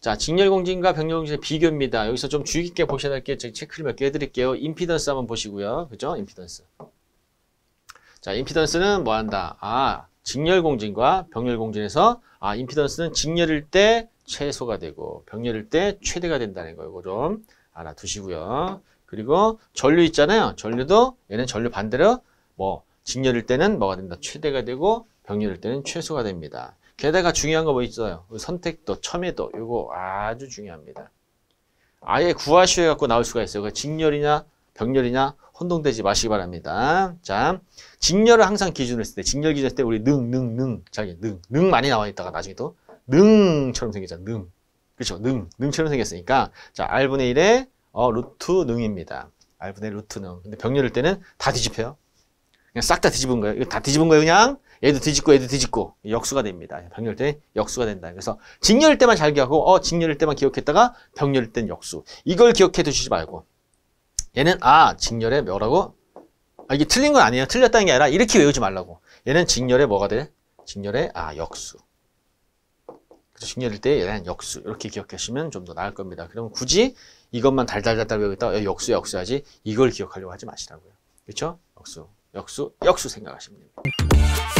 자, 직렬공진과 병렬공진의 비교입니다. 여기서 좀 주의 깊게 보셔야 될게 체크를 몇 개 해드릴게요. 임피던스 한번 보시고요. 그죠? 임피던스. 자, 임피던스는 뭐 한다? 아, 직렬공진과 병렬공진에서 아, 임피던스는 직렬일 때 최소가 되고 병렬일 때 최대가 된다는 거 이거 좀 알아두시고요. 그리고 전류 있잖아요. 전류도 얘는 전류 반대로 뭐 직렬일 때는 뭐가 된다? 최대가 되고 병렬일 때는 최소가 됩니다. 게다가 중요한 거 뭐 있어요? 선택도, 첨예도 이거 아주 중요합니다. 아예 구하시오 해갖고 나올 수가 있어요. 그 직렬이냐 병렬이냐 혼동되지 마시기 바랍니다. 자, 직렬을 항상 기준을 했을 때, 직렬 기준했을 때 우리 능, 능, 능, 자기 능, 능 많이 나와 있다가 나중에 또 능처럼 생겼잖아, 능. 그렇죠, 능, 능처럼 생겼으니까 자, r분의 1의 어, 루트 능입니다. r분의 루트 능. 근데 병렬일 때는 다 뒤집혀요. 그냥 싹 다 뒤집은 거예요. 이거 다 뒤집은 거예요, 그냥. 얘도 뒤집고 얘도 뒤집고 역수가 됩니다. 병렬 때 역수가 된다. 그래서 직렬 때만 잘 기억하고 어직렬 때만 기억했다가 병렬 때는 역수. 이걸 기억해 두시지 말고 얘는 아 직렬에 뭐라고? 아, 이게 틀린 건 아니에요. 틀렸다는 게 아니라 이렇게 외우지 말라고. 얘는 직렬에 뭐가 돼? 직렬에 아 역수. 그래서 직렬일 때 얘는 역수 이렇게 기억하시면 좀 더 나을 겁니다. 그러면 굳이 이것만 달달달달 외우겠다. 어, 역수 역수하지 이걸 기억하려고 하지 마시라고요. 그렇죠? 역수 역수 역수 생각하시면 됩니다.